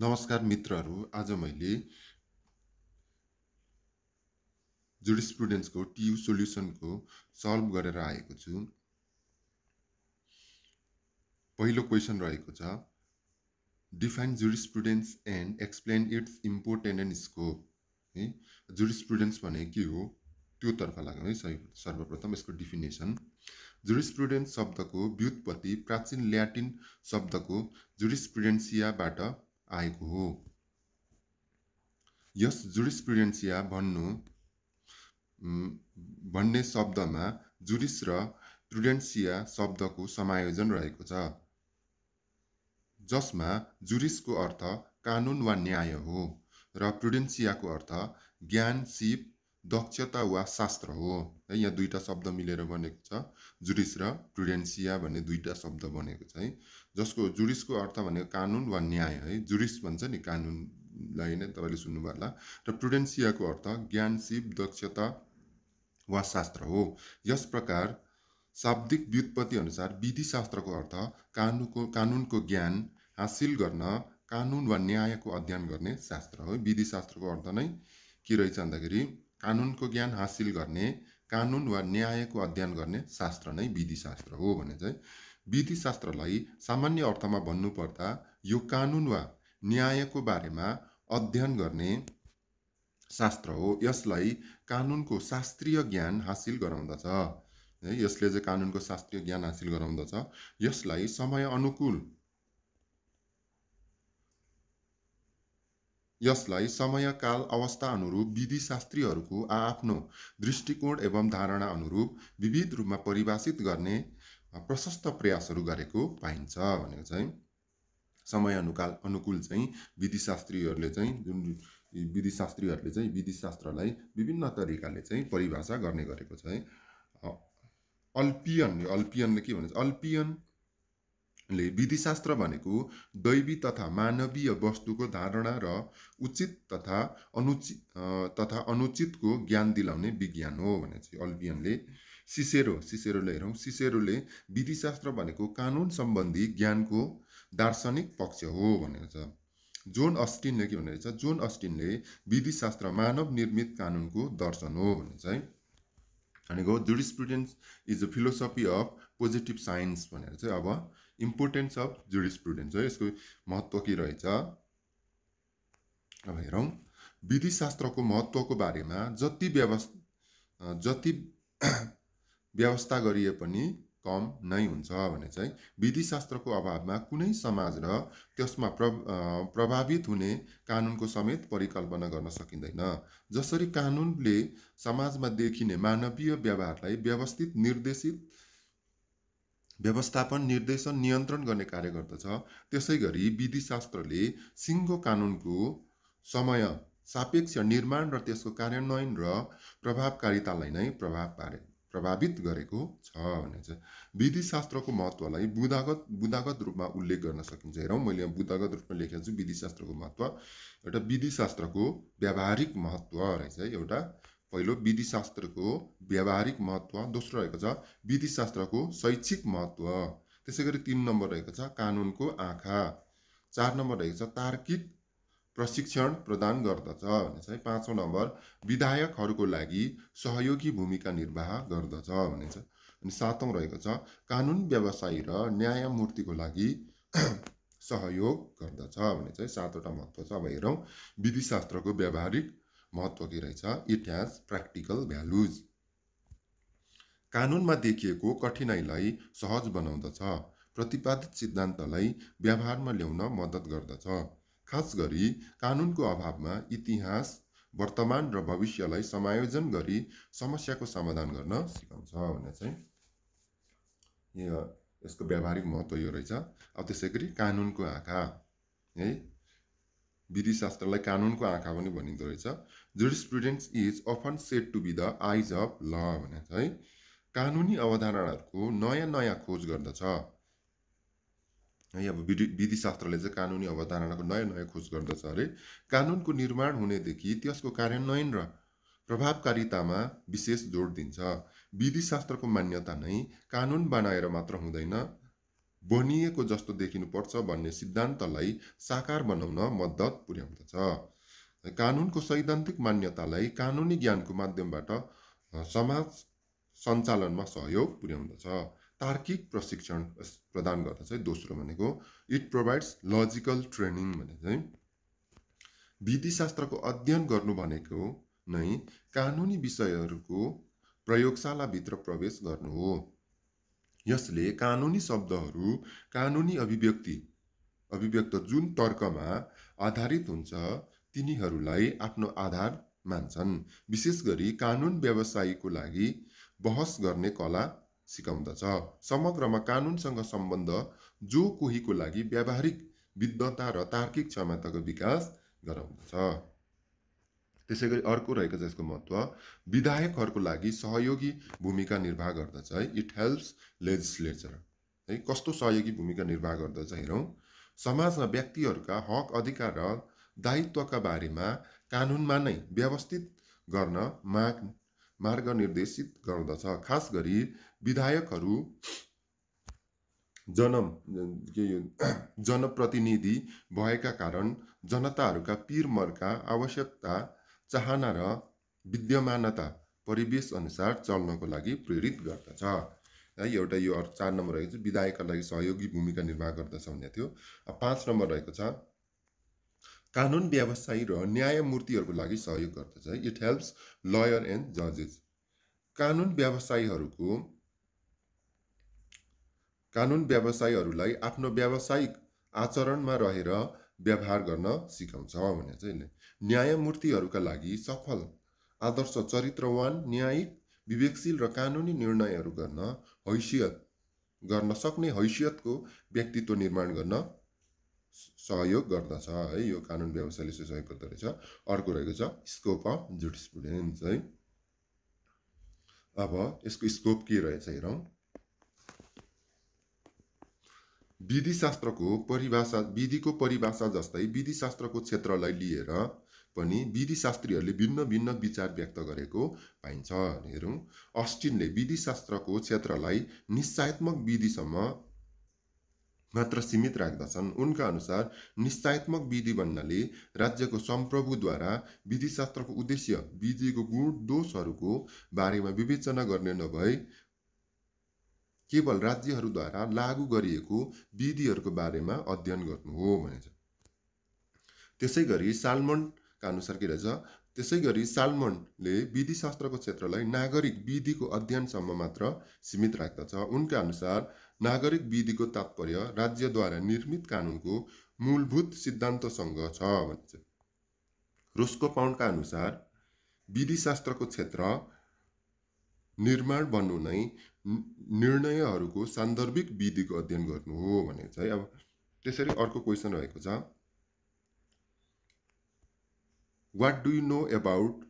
नमस्कार मित्रहरू आज मैले जुडिस प्रुडेन्सको टियु सोल्युसनको सल्भ गरेर आएको छु पहिलो क्वेसन रहेको छ डिफाइन जुड and explain its importance and scope है जुड भने के हो त्योतर्फ लाग्नु है सही सर्वप्रथम यसको डिफिनेसन जुड शब्दको व्युत्पत्ति प्राचीन ल्याटिन शब्दको जुडिस प्रुडेन्सियाबाट आएको हो यस जुडिस्प्रुडेन्सिया भन्नु भन्ने शब्दमा जुडिस र प्रुडेन्सिया शब्दको समायोजन रहेको छ जसमा जुडिसको अर्थ कानुन वा न्याय हो र प्रुडेन्सियाको अर्थ ज्ञान सिप दक्षता वा शास्त्र हो है यहाँ दुईवटा शब्द मिलेर बनेको छ जुडिस र प्रुडेन्सिया भन्ने दुईवटा शब्द बनेको छ है जसको जुडिसको अर्थ भनेको कानुन वा न्याय है जुडिस भन्छ नि कानुनलाई नै तपाईँले सुन्नुभयो होला र प्रुडेन्सियाको अर्थ ज्ञान शिव दक्षता वा शास्त्र हो यस प्रकार शाब्दिक व्युत्पत्ति अनुसार विधिशास्त्रको अर्थ कानुनको कानुनको ज्ञान हासिल गर्न कानुन वा न्यायको अध्ययन गर्ने शास्त्र हो विधिशास्त्रको अर्थ नै के रहेछ भन्दाखेरि कानुनको ज्ञान हासिल गर्ने कानुन वा न्यायको अध्ययन गर्ने शास्त्र नै विधिशास्त्र हो भने चाहिँ विधिशास्त्रलाई सामान्य अर्थमा भन्नुपर्दा यो कानुन वा न्यायको बारेमा अध्ययन गर्ने शास्त्र हो यसलाई कानुनको शास्त्रीय ज्ञान हासिल गराउँदछ है यसले चाहिँ कानुनको शास्त्रीय ज्ञान हासिल गराउँदछ यसलाई समय अनुकूल यसलाई समयकाल अवस्था अनुरूप विधिशास्त्रीहरूको आआफ्नो दृष्टिकोण एवं धारणा अनुरूप विविध रूपमा परिभाषित गर्ने प्रशस्त प्रयासहरू गरेको पाइन्छ भनेको चाहिँ समय अनुकाल अनुकूल चाहिँ विधिशास्त्रीहरूले चाहिँ जुन विधिशास्त्रीहरूले चाहिँ विधिशास्त्रलाई विभिन्न तरिकाले चाहिँ परिभाषा गर्ने गरेको छ है अल्पियन अल्पियनले के भन्छ अल्पियन ले विधिशास्त्र भनेको दैवी तथा मानवीय वस्तुको धारणा र उचित तथा अनुचित तथा अनुचितको ज्ञान दिलाउने विज्ञान हो भने चाहिँ अल्बियनले सिसेरो सिसेरोले हेरौँ सिसेरोले विधिशास्त्र भनेको कानुन सम्बन्धी ज्ञानको दार्शनिक पक्ष हो भनेको छ जोन अस्टिनले के भनेको छ जोन अस्टिनले विधिशास्त्र मानव निर्मित कानुनको दर्शन हो भने चाहिँ भनेको jurisprudence is a philosophy of positive science भनेर चाहिँ अब इम्पोर्टेन्स अफ जुडिसप्रुडेन्स है यसको महत्त्व के रहेछ अब हेरौँ विधिशास्त्रको महत्त्वको बारेमा जति व्यवस्था जति व्यवस्था गरिए पनि कम नै हुन्छ भने चाहिँ विधिशास्त्रको अभावमा कुनै समाज र त्यसमा प्र प्रभावित हुने कानुनको समेत परिकल्पना गर्न सकिँदैन जसरी कानुनले समाजमा देखिने मानवीय व्यवहारलाई व्यवस्थित निर्देशित व्यवस्थापन निर्देशन नियन्त्रण गर्ने कार्य गर्दछ त्यसै गरी विधिशास्त्रले सिङ्गो कानुनको समय सापेक्ष निर्माण र त्यसको कार्यान्वयन र प्रभावकारितालाई नै प्रभाव पारे प्रभावित गरेको छ भने चाहिँ विधिशास्त्रको महत्त्वलाई बुधागत बुधागत रूपमा उल्लेख गर्न सकिन्छ हेरौँ मैले यहाँ बुधागत रूपमा लेखेको छु विधिशास्त्रको महत्त्व एउटा विधिशास्त्रको व्यावहारिक महत्त्व रहेछ एउटा पहिलो विधिशास्त्रको व्यावहारिक महत्त्व दोस्रो रहेको छ विधिशास्त्रको शैक्षिक महत्त्व त्यसै गरी तिन नम्बर रहेको छ कानुनको आँखा चार नम्बर रहेको छ तार्किक प्रशिक्षण प्रदान गर्दछ भने चाहिँ पाँचौँ नम्बर विधायकहरूको लागि सहयोगी भूमिका निर्वाह गर्दछ भने छ अनि सातौँ रहेको छ कानुन व्यवसायी र न्यायमूर्तिको लागि सहयोग गर्दछ भने चाहिँ सातवटा महत्त्व छ अब हेरौँ विधिशास्त्रको व्यावहारिक महत्व के रहेछ इट ह्याज प्र्याक्टिकल भ्यालुज कानुनमा देखिएको कठिनाइलाई सहज बनाउँदछ प्रतिपादित सिद्धान्तलाई व्यवहारमा ल्याउन मद्दत गर्दछ खास गरी कानुनको अभावमा इतिहास वर्तमान र भविष्यलाई समायोजन गरी समस्याको समाधान गर्न सिकाउँछ भनेर चाहिँ यो यसको व्यावहारिक महत्त्व यो रहेछ अब त्यसै गरी कानुनको आँखा है विधिशास्त्रलाई कानुनको आँखा पनि भनिँदो रहेछ jurisprudence is often said to be the eyes of law भने है कानुनी अवधारणाहरूको नयाँ नयाँ खोज गर्दछ है अब विधि विधिशास्त्रले चाहिँ कानुनी अवधारणाको नयाँ नयाँ खोज गर्दछ अरे कानुनको निर्माण हुनेदेखि त्यसको कार्यान्वयन र प्रभावकारितामा विशेष जोड दिन्छ विधिशास्त्रको मान्यता नै कानुन बनाएर मात्र हुँदैन बनिएको जस्तो देखिनुपर्छ भन्ने सिद्धान्तलाई साकार बनाउन मद्दत पुर्याउँदछ कानुनको सैद्धान्तिक मान्यतालाई कानुनी ज्ञानको माध्यमबाट समाज सञ्चालनमा सहयोग पुर्याउँदछ तार्किक प्रशिक्षण प्रदान गर्दछ चाहिँ दोस्रो भनेको इट प्रोभाइड्स लजिकल ट्रेनिङ भने चाहिँ विधिशास्त्रको अध्ययन गर्नु भनेको नै कानुनी विषयहरूको प्रयोगशालाभित्र प्रवेश गर्नु हो यसले कानुनी शब्दहरू कानुनी अभिव्यक्ति अभिव्यक्त जुन तर्कमा आधारित हुन्छ तिनीहरूलाई आफ्नो आधार मान्छन् विशेष गरी कानुन व्यवसायीको लागि बहस गर्ने कला सिकाउँदछ समग्रमा कानुनसँग सम्बन्ध जो कोहीको लागि व्यावहारिक विद्वता र तार्किक क्षमताको विकास गराउँदछ त्यसै गरी अर्को रहेको छ यसको महत्त्व विधायकहरूको लागि सहयोगी भूमिका निर्वाह गर्दछ है इट हेल्प्स लेजिस्लेचर है कस्तो सहयोगी भूमिका निर्वाह गर्दछ हेरौँ समाजमा व्यक्तिहरूका हक अधिकार र दायित्वका बारेमा कानुनमा नै व्यवस्थित गर्न माग मार्ग निर्देशित गर्दछ खास गरी विधायकहरू जनम के जनप्रतिनिधि भएका कारण जनताहरूका पिरमरका आवश्यकता चाहना र विद्यमानता परिवेश अनुसार चल्नको लागि प्रेरित गर्दछ है एउटा यो चार नम्बर रहेको छ विधायकका लागि सहयोगी भूमिका निर्वाह गर्दछ भन्ने थियो पाँच नम्बर रहेको छ कानुन व्यवसायी र न्यायमूर्तिहरूको लागि सहयोग गर्दछ इट हेल्प्स लयर एन्ड जजेस कानुन व्यवसायीहरूको कानुन व्यवसायीहरूलाई आफ्नो व्यावसायिक आचरणमा रहेर व्यवहार गर्न सिकाउँछ भने चाहिँ यसले न्यायमूर्तिहरूका लागि सफल आदर्श चरित्रवान न्यायिक विवेकशील र कानुनी निर्णयहरू गर्न हैसियत गर्न सक्ने हैसियतको व्यक्तित्व निर्माण गर्न सहयोग गर्दछ है यो कानुन व्यवसायले चाहिँ सहयोग गर्दो रहेछ अर्को रहेको छ स्कोप अफ जुडिस्पुडेन्स है अब यसको स्कोप के रहेछ हेरौँ विधिशास्त्रको परिभाषा विधिको परिभाषा जस्तै विधिशास्त्रको क्षेत्रलाई लिएर पनि विधिशास्त्रीहरूले भिन्न भिन्न विचार व्यक्त गरेको पाइन्छ हेरौँ अस्टिनले विधिशास्त्रको क्षेत्रलाई निश्चयात्मक विधिसम्म मात्र सीमित राख्दछन् उनका अनुसार निश्चयात्मक विधि भन्नाले राज्यको सम्प्रभुद्वारा विधिशास्त्रको उद्देश्य विधिको गुण दोषहरूको बारेमा विवेचना गर्ने नभए केवल राज्यहरूद्वारा लागू गरिएको विधिहरूको बारेमा अध्ययन गर्नु हो भनेछ त्यसै गरी सालमन्ड अनुसार के रहेछ त्यसै गरी सालमनले विधिशास्त्रको क्षेत्रलाई नागरिक विधिको अध्ययनसम्म मात्र सीमित राख्दछ उनका अनुसार नागरिक विधिको तात्पर्य राज्यद्वारा निर्मित कानुनको मूलभूत सिद्धान्तसँग छ भन्छ रुसको पाउन्डका अनुसार विधिशास्त्रको क्षेत्र निर्माण बन्नु नै निर्णयहरूको सान्दर्भिक विधिको अध्ययन गर्नु हो भनेको है अब त्यसरी अर्को क्वेसन रहेको छ you know about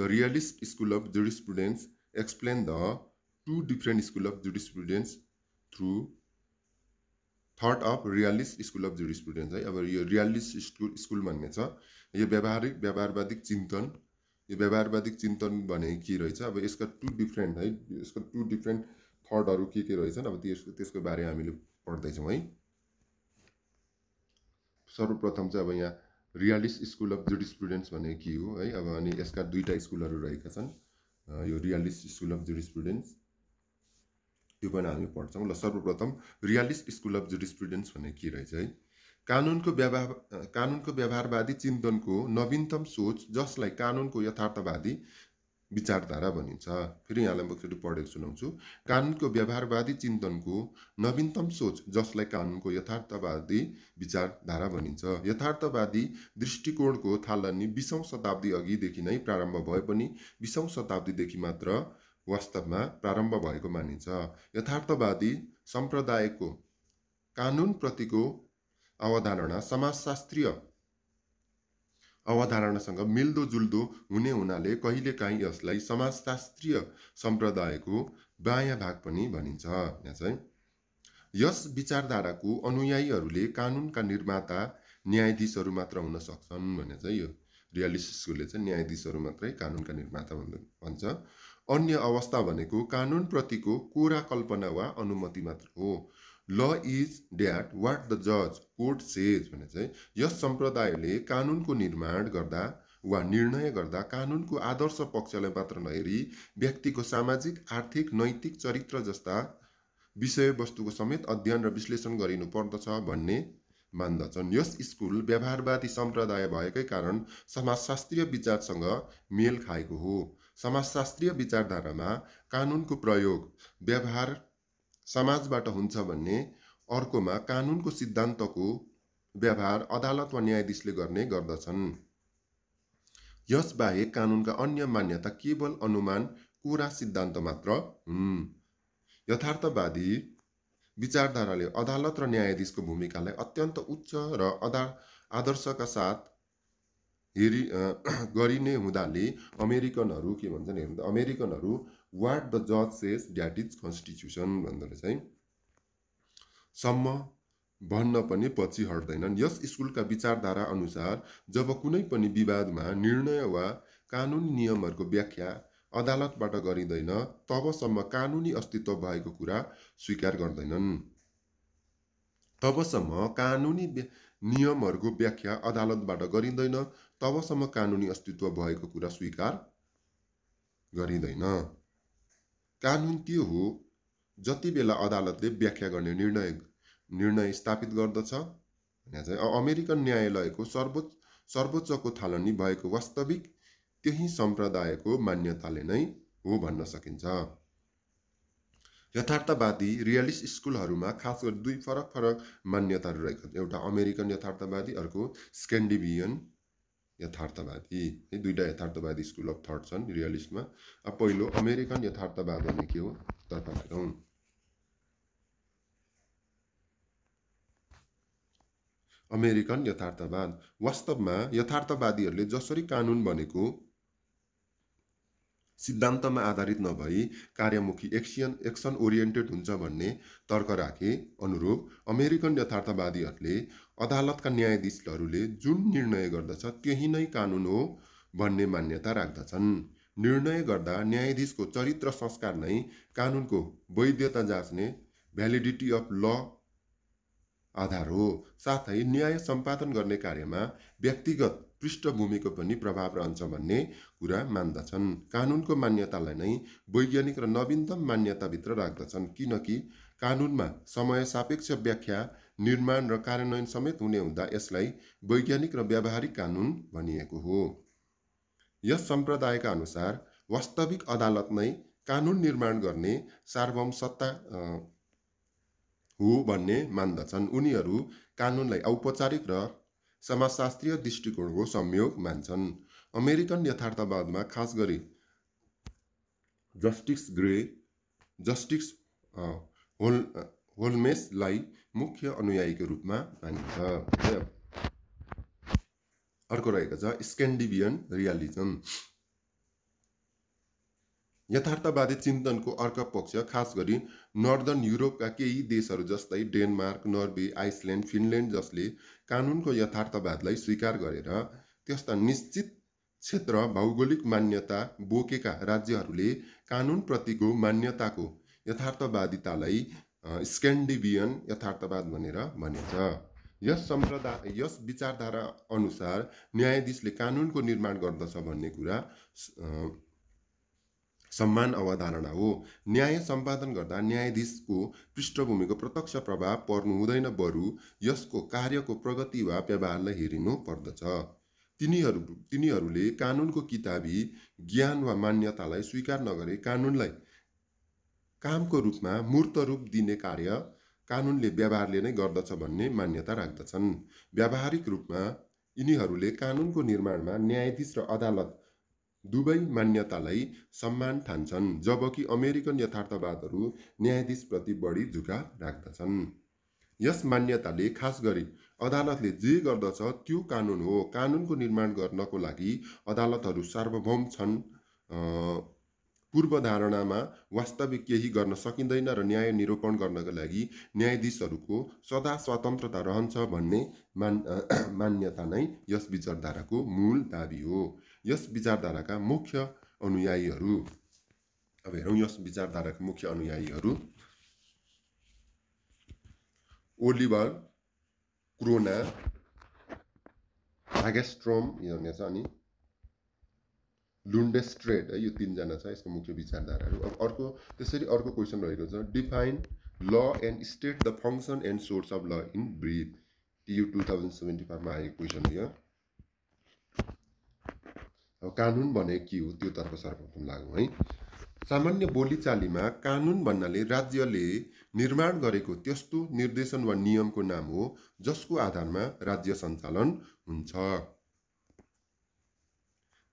the about school of school of explain the the different school of of jurisprudence through third of realist school of jurisprudence है अब यो रियालिस्ट स्कुल स्कुल भन्ने छ यो व्यावहारिक व्यवहारवादिक चिन्तन यो व्यवहारवादिक चिन्तन भने के रहेछ अब यसका टु डिफ्रेन्ट है यसको टु डिफ्रेन्ट थटहरू के के रहेछन् अब त्यसको त्यसको बारे हामीले पढ्दैछौँ है सर्वप्रथम चाहिँ अब यहाँ रियालिस्ट स्कुल अफ जुडिस जुडिस्प्रुडेन्स भनेको के हो है अब अनि यसका दुईवटा स्कुलहरू रहेका छन् यो रियालिस्ट स्कुल अफ जुडिस जुडिस्प्रुडेन्स त्यो पनि हामी पढ्छौँ ल सर्वप्रथम रियालिस्ट स्कुल अफ जुडिस जुडिस्प्रुडेन्स भनेको के रहेछ है कानुनको व्यवहार कानुनको व्यवहारवादी चिन्तनको नवीनतम सोच जसलाई कानुनको यथार्थवादी विचारधारा भनिन्छ फेरि यहाँलाई म एकचोटि पढेर सुनाउँछु कानुनको व्यवहारवादी चिन्तनको नवीनतम सोच जसलाई कानुनको यथार्थवादी विचारधारा भनिन्छ यथार्थवादी दृष्टिकोणको थालनी बिसौँ शताब्दी अघिदेखि नै प्रारम्भ भए पनि बिसौँ शताब्दीदेखि मात्र वास्तवमा प्रारम्भ भएको मानिन्छ यथार्थवादी सम्प्रदायको कानुनप्रतिको अवधारणा समाजशास्त्रीय अवधारणासँग मिल्दोजुल्दो हुने हुनाले कहिलेकाहीँ यसलाई समाजशास्त्रीय सम्प्रदायको बायाँ भाग पनि भनिन्छ यहाँ चाहिँ यस विचारधाराको अनुयायीहरूले कानुनका निर्माता न्यायाधीशहरू मात्र हुन सक्छन् भने चाहिँ यो रियालिस्ट चाहिँ न्यायाधीशहरू मात्रै कानुनका निर्माता भन्दा भन्छ अन्य अवस्था भनेको कानुनप्रतिको कोरा कल्पना वा अनुमति मात्र हो law is that what the जज कोर्ट सेज भने चाहिँ यस सम्प्रदायले कानुनको निर्माण गर्दा वा निर्णय गर्दा कानुनको आदर्श पक्षलाई मात्र नहेरी व्यक्तिको सामाजिक आर्थिक नैतिक चरित्र जस्ता विषयवस्तुको समेत अध्ययन र विश्लेषण गरिनु पर्दछ भन्ने मान्दछन् यस स्कुल व्यवहारवादी सम्प्रदाय भएकै कारण समाजशास्त्रीय विचारसँग मेल खाएको हो समाजशास्त्रीय विचारधारामा कानुनको प्रयोग व्यवहार समाजबाट हुन्छ भन्ने अर्कोमा कानुनको सिद्धान्तको व्यवहार अदालत वा न्यायाधीशले गर्ने गर्दछन् यसबाहेक कानुनका अन्य मान्यता केवल अनुमान कुरा सिद्धान्त मात्र हुन् यथार्थवादी विचारधाराले अदालत र न्यायाधीशको भूमिकालाई अत्यन्त उच्च र आदर्शका साथ हेरि गरिने हुँदाले अमेरिकनहरू के भन्छन् हेर्नु त अमेरिकनहरू वाट द जज सेस ड्याट इज कन्स्टिट्युसन भन्दो चाहिँ सम्म भन्न पनि पछि हट्दैनन् यस स्कुलका विचारधारा अनुसार जब कुनै पनि विवादमा निर्णय वा कानुनी नियमहरूको व्याख्या अदालतबाट गरिँदैन तबसम्म कानुनी अस्तित्व भएको कुरा स्वीकार गर्दैनन् तबसम्म कानुनी नियमहरूको व्याख्या अदालतबाट गरिँदैन तबसम्म कानुनी अस्तित्व भएको कुरा स्वीकार गरिँदैन कानुन त्यो हो जति बेला अदालतले व्याख्या गर्ने निर्णय निर्णय स्थापित गर्दछ चाहिँ अमेरिकन न्यायालयको सर्वोच्च सर्वोच्चको थालनी भएको वास्तविक त्यही सम्प्रदायको मान्यताले नै हो भन्न सकिन्छ यथार्थवादी रियलिस्ट स्कुलहरूमा खास गरी दुई फरक फरक मान्यताहरू रहेको एउटा अमेरिकन यथार्थवादी अर्को स्क्यान्डिभियन यथार्थवादी है दुईवटा यथार्थवादी स्कुल अफ थट छन् रियलिस्टमा अब पहिलो अमेरिकन यथार्थवाद भने के हो तर्फलागौँ अमेरिकन यथार्थवाद वास्तवमा यथार्थवादीहरूले जसरी कानुन भनेको सिद्धान्तमा आधारित नभई कार्यमुखी एक्सियन एक्सन ओरिएन्टेड हुन्छ भन्ने तर्क राखे अनुरूप अमेरिकन यथार्थवादीहरूले अदालतका न्यायाधीशहरूले जुन निर्णय गर्दछ त्यही नै कानुन हो भन्ने मान्यता राख्दछन् निर्णय गर्दा न्यायाधीशको चरित्र संस्कार नै कानुनको वैधता जाँच्ने भ्यालिडिटी अफ ल आधार हो साथै न्याय सम्पादन गर्ने कार्यमा व्यक्तिगत पृष्ठभूमिको पनि प्रभाव रहन्छ भन्ने कुरा मान्दछन् कानुनको मान्यतालाई नै वैज्ञानिक र नवीनतम मान्यताभित्र राख्दछन् किनकि कानुनमा समय सापेक्ष व्याख्या निर्माण र कार्यान्वयन समेत हुने हुँदा यसलाई वैज्ञानिक र व्यावहारिक कानुन भनिएको हो यस सम्प्रदायका अनुसार वास्तविक अदालत नै कानुन निर्माण गर्ने सार्वम सत्ता हो भन्ने मान्दछन् उनीहरू कानुनलाई औपचारिक र समाजशास्त्रीय दृष्टिकोणको संयोग मान्छन् अमेरिकन यथार्थवादमा खास गरी जस्टिस ग्रे जस्टिस होल होलमेसलाई मुख्य अनुयायीको रूपमा मानिन्छ अर्को रहेको छ स्क्यान्डिभियन रियालिजम यथार्थवादी चिन्तनको अर्को पक्ष खास गरी नर्दर्न युरोपका केही देशहरू जस्तै डेनमार्क नर्वे आइसल्यान्ड फिनल्यान्ड जसले कानुनको यथार्थवादलाई स्वीकार गरेर त्यस्ता निश्चित क्षेत्र भौगोलिक मान्यता बोकेका राज्यहरूले कानुनप्रतिको मान्यताको यथार्थवादितालाई स्क्यान्डिभियन यथार्थवाद भनेर भनिन्छ यस सम्प्रदाय यस विचारधारा अनुसार न्यायाधीशले कानुनको निर्माण गर्दछ भन्ने कुरा सम्मान अवधारणा हो न्याय सम्पादन गर्दा न्यायाधीशको पृष्ठभूमिको प्रत्यक्ष प्रभाव पर्नु हुँदैन बरु यसको कार्यको प्रगति वा व्यवहारलाई हेरिनु पर्दछ तिनीहरू तिनीहरूले कानुनको किताबी ज्ञान वा मान्यतालाई स्वीकार नगरे कानुनलाई कामको रूपमा मूर्त रूप दिने कार्य कानुनले व्यवहारले नै गर्दछ भन्ने मान्यता राख्दछन् व्यावहारिक रूपमा यिनीहरूले कानुनको निर्माणमा न्यायाधीश र अदालत दुवै मान्यतालाई सम्मान ठान्छन् जबकि अमेरिकन यथार्थवादहरू न्यायाधीशप्रति बढी झुका राख्दछन् यस मान्यताले खास गरी अदालतले जे गर्दछ त्यो कानुन हो कानुनको निर्माण गर्नको लागि अदालतहरू सार्वभौम छन् पूर्व धारणामा वास्तविक केही गर्न सकिँदैन र न्याय निरूपण गर्नका लागि न्यायाधीशहरूको सदा स्वतन्त्रता रहन्छ भन्ने मान मान्यता नै यस विचारधाराको मूल दावी हो यस विचारधाराका मुख्य अनुयायीहरू अब हेरौँ यस विचारधाराका मुख्य अनुयायीहरू ओलिभर क्रोना हागेस्ट्रोम हेर्ने छ अनि लुन्डेस्ट्रेट है यो तिनजना छ यसको मुख्य विचारधाराहरू अब अर्को त्यसरी अर्को क्वेसन रहेको छ define law and state the function and source of law in brief यो टु थाउजन्ड सेभेन्टी फाइभमा आएको क्वेसन हो यो कानुन भने के हो त्योतर्फ सर्वप्रथम लागौँ है सामान्य बोलीचालीमा कानुन भन्नाले राज्यले निर्माण गरेको त्यस्तो निर्देशन वा नियमको नाम हो जसको आधारमा राज्य सञ्चालन हुन्छ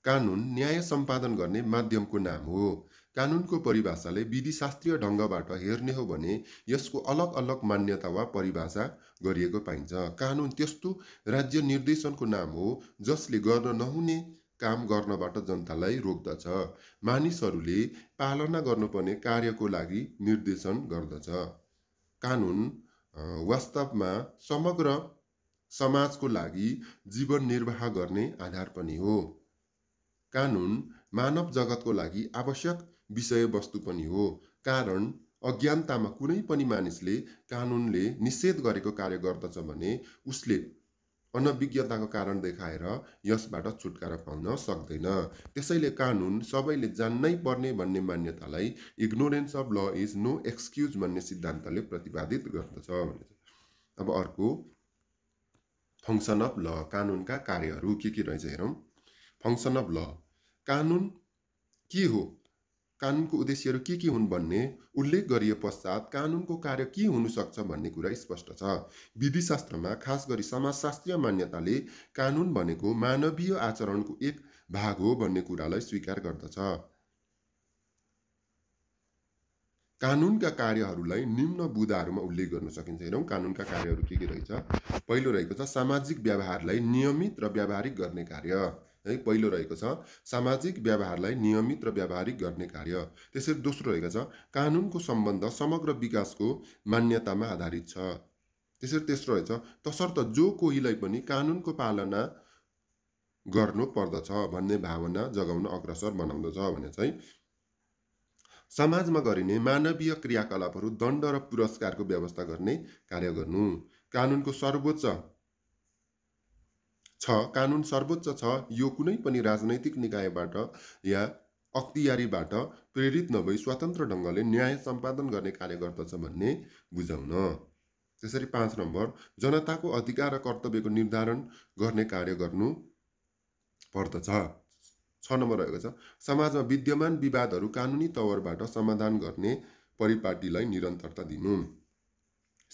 कानुन न्याय सम्पादन गर्ने माध्यमको नाम हो कानुनको परिभाषाले विधिशास्त्रीय ढङ्गबाट हेर्ने हो भने यसको अलग अलग मान्यता वा परिभाषा गरिएको पाइन्छ कानुन त्यस्तो राज्य निर्देशनको नाम हो जसले गर्न नहुने काम गर्नबाट जनतालाई रोक्दछ मानिसहरूले पालना गर्नुपर्ने कार्यको लागि निर्देशन गर्दछ कानुन वास्तवमा समग्र समाजको लागि जीवन निर्वाह गर्ने आधार पनि हो कानुन मानव जगतको लागि आवश्यक विषयवस्तु पनि हो कारण अज्ञानतामा कुनै पनि मानिसले कानुनले निषेध गरेको कार्य गर्दछ भने उसले अनभिज्ञताको कारण देखाएर यसबाट छुटकारा पाउन सक्दैन त्यसैले कानुन सबैले जान्नै पर्ने भन्ने मान्यतालाई ignorance of law is no excuse भन्ने सिद्धान्तले प्रतिपादित गर्दछ भने अब अर्को फङ्सन अफ ल कानुनका कार्यहरू के के रहेछ हेरौँ फङ्सन अफ ल कानुन के हो कानुनको उद्देश्यहरू के के हुन् भन्ने उल्लेख गरिए पश्चात कानुनको कार्य के हुनसक्छ भन्ने कुरा स्पष्ट छ विधिशास्त्रमा खास गरी समाजशास्त्रीय मान्यताले कानुन भनेको मानवीय आचरणको एक भाग हो भन्ने कुरालाई स्वीकार गर्दछ कानुनका कार्यहरूलाई निम्न बुदाहरूमा उल्लेख गर्न सकिन्छ हेरौँ कानुनका कार्यहरू के के रहेछ पहिलो रहेको छ सामाजिक व्यवहारलाई नियमित र व्यावहारिक गर्ने कार्य है पहिलो रहेको छ सामाजिक व्यवहारलाई नियमित र व्यावहारिक गर्ने कार्य त्यसरी दोस्रो रहेको छ कानुनको सम्बन्ध समग्र विकासको मान्यतामा आधारित छ त्यसरी तेस्रो रहेछ तसर्थ जो कोहीलाई पनि कानुनको पालना गर्नु पर्दछ भन्ने भावना जगाउन अग्रसर बनाउँदछ भने चाहिँ समाजमा गरिने मानवीय क्रियाकलापहरू दण्ड र पुरस्कारको व्यवस्था गर्ने कार्य गर्नु कानुनको सर्वोच्च छ कानुन सर्वोच्च छ यो कुनै पनि राजनैतिक निकायबाट या अख्तियारीबाट प्रेरित नभई स्वतन्त्र ढङ्गले न्याय सम्पादन गर्ने कार्य गर्दछ भन्ने बुझाउन त्यसरी पाँच नम्बर जनताको अधिकार र कर्तव्यको निर्धारण गर्ने कार्य गर्नु पर्दछ छ नम्बर रहेको छ समाजमा विद्यमान विवादहरू कानुनी तवरबाट समाधान गर्ने परिपाटीलाई निरन्तरता दिनु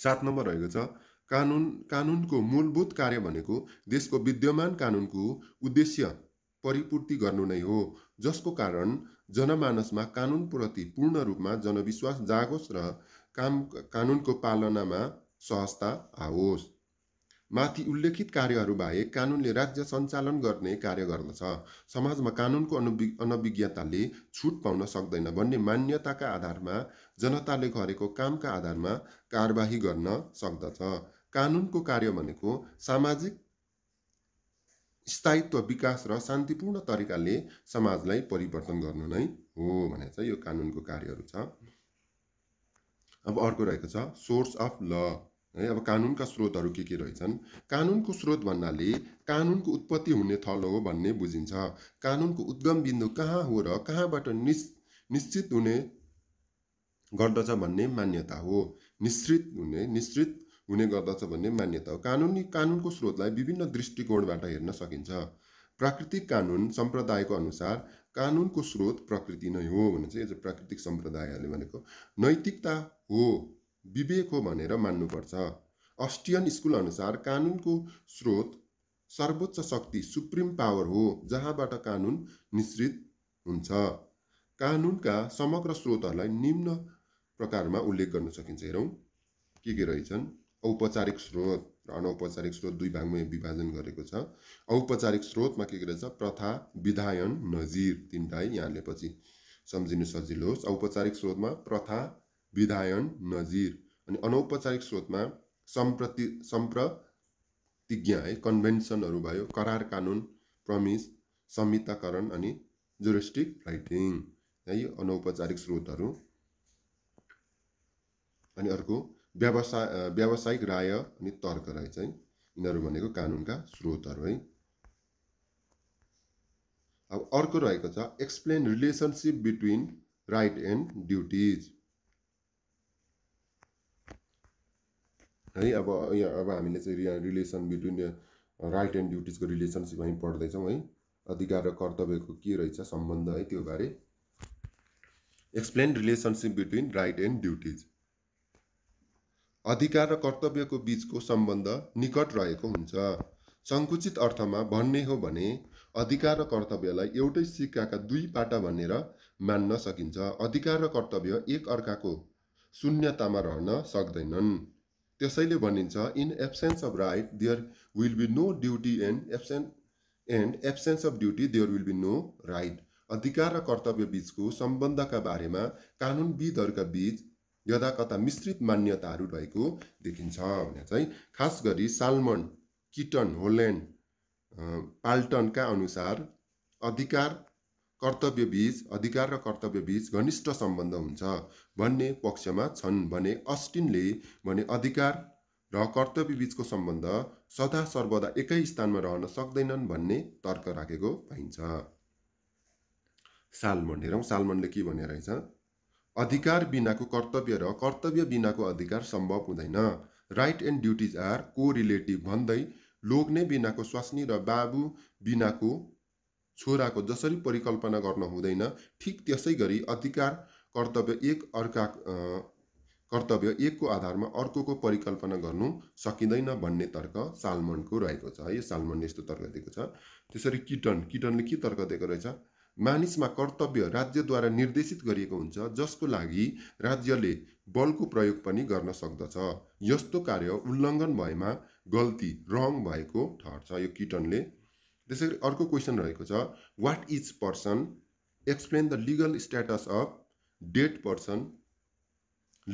सात नम्बर रहेको छ कानुन कानुनको मूलभूत कार्य भनेको देशको विद्यमान कानुनको उद्देश्य परिपूर्ति गर्नु नै हो जसको कारण जनमानसमा कानुनप्रति पूर्ण रूपमा जनविश्वास जागोस् र काम कानुनको पालनामा सहजता आओस् माथि उल्लेखित कार्यहरू बाहेक कानुनले राज्य सञ्चालन गर्ने कार्य गर्दछ समाजमा कानुनको अनुवि अनभिज्ञताले छुट पाउन सक्दैन भन्ने मान्यताका आधारमा जनताले गरेको कामका आधारमा कारवाही गर्न सक्दछ कानुनको कार्य भनेको सामाजिक स्थायित्व विकास र शान्तिपूर्ण तरिकाले समाजलाई परिवर्तन गर्नु नै हो भनेर चाहिँ यो कानुनको कार्यहरू छ अब अर्को रहेको छ सोर्स अफ ल है अब कानुनका स्रोतहरू के के रहेछन् कानुनको स्रोत भन्नाले कानुनको उत्पत्ति हुने थलो हो भन्ने बुझिन्छ कानुनको उद्गम बिन्दु कहाँ हो र कहाँबाट निस् निश्चित हुने गर्दछ भन्ने मान्यता हो निश्चित हुने निश्रित हुने गर्दछ भन्ने मान्यता हो कानुनी कानुनको स्रोतलाई विभिन्न दृष्टिकोणबाट हेर्न सकिन्छ प्राकृतिक कानुन सम्प्रदायको अनुसार कानुनको स्रोत प्रकृति नै हो भने चाहिँ यो अ प्राकृतिक सम्प्रदायहरूले भनेको नैतिकता हो विवेक हो भनेर मान्नुपर्छ अस्टियन स्कुल अनुसार कानुनको स्रोत सर्वोच्च शक्ति सुप्रिम पावर हो जहाँबाट कानुन मिश्रित हुन्छ कानुनका समग्र स्रोतहरूलाई निम्न प्रकारमा उल्लेख गर्न सकिन्छ हेरौँ के के रहेछन् औपचारिक स्रोत र अनौपचारिक स्रोत दुई भागमा विभाजन गरेको छ औपचारिक स्रोतमा के के रहेछ प्रथा विधायन नजिर है यहाँले पछि सम्झिनु सजिलो होस् औपचारिक स्रोतमा प्रथा विधायन नजिर अनि अनौपचारिक स्रोतमा सम्प्रति सम्प्रतिज्ञा है कन्भेन्सनहरू भयो करार कानुन प्रमिस संहिताकरण अनि जुरिस्टिक राइटिङ है अनौपचारिक स्रोतहरू अनि अर्को व्यवसाय व्यावसायिक राय अनि तर्क राय चाहिँ यिनीहरू भनेको कानुनका स्रोतहरू है अब अर्को रहेको छ explain relationship between right and duties है अब यहाँ अब हामीले चाहिँ यहाँ रिलेसन बिट्विन राइट एन्ड ड्युटिजको रिलेसनसिप हामी पढ्दैछौँ है अधिकार र कर्तव्यको के रहेछ सम्बन्ध है त्यो बारे explain relationship between right and duties अधिकार र कर्तव्यको बिचको सम्बन्ध निकट रहेको हुन्छ सङ्कुचित अर्थमा भन्ने हो भने अधिकार र कर्तव्यलाई एउटै सिक्काका दुई पाटा भनेर मान्न सकिन्छ अधिकार र कर्तव्य एक अर्काको शून्यतामा रहन सक्दैनन् त्यसैले भनिन्छ in absence of right there will be no duty and absent and absence of duty there will be no right अधिकार र कर्तव्य बिचको सम्बन्धका बारेमा कानुनविदहरूका बीच यदा कता मिश्रित मान्यताहरू रहेको देखिन्छ भनेर चाहिँ खास गरी सालमन किटन होल्यान्ड पाल्टनका अनुसार अधिकार कर्तव्य बीच अधिकार र कर्तव्य बीच घनिष्ठ सम्बन्ध हुन्छ भन्ने पक्षमा छन् भने अस्टिनले भने अधिकार र कर्तव्य बीचको सम्बन्ध सदा सर्वदा एकै स्थानमा रहन सक्दैनन् भन्ने तर्क राखेको पाइन्छ सालमन हेरौँ सालमनले के भनेर रहेछ अधिकार बिनाको कर्तव्य र कर्तव्य बिनाको अधिकार सम्भव हुँदैन right and duties are correlative भन्दै लोग्ने बिनाको स्वास्नी र बाबु बिनाको छोराको जसरी परिकल्पना गर्न हुँदैन ठिक त्यसै गरी अधिकार कर्तव्य एक अर्का कर्तव्य एकको आधारमा अर्कोको परिकल्पना गर्नु सकिँदैन भन्ने तर्क सालमनको रहेको छ है सालमनले यस्तो तर्क दिएको छ त्यसरी किटन किटनले के तर्क दिएको रहेछ मानिसमा कर्तव्य राज्यद्वारा निर्देशित गरिएको हुन्छ जसको लागि राज्यले बलको प्रयोग पनि गर्न सक्दछ यस्तो कार्य उल्लङ्घन भएमा गल्ती रङ भएको ठहर्छ यो किटनले त्यसै गरी अर्को क्वेसन रहेको छ what is person explain the legal status of dead person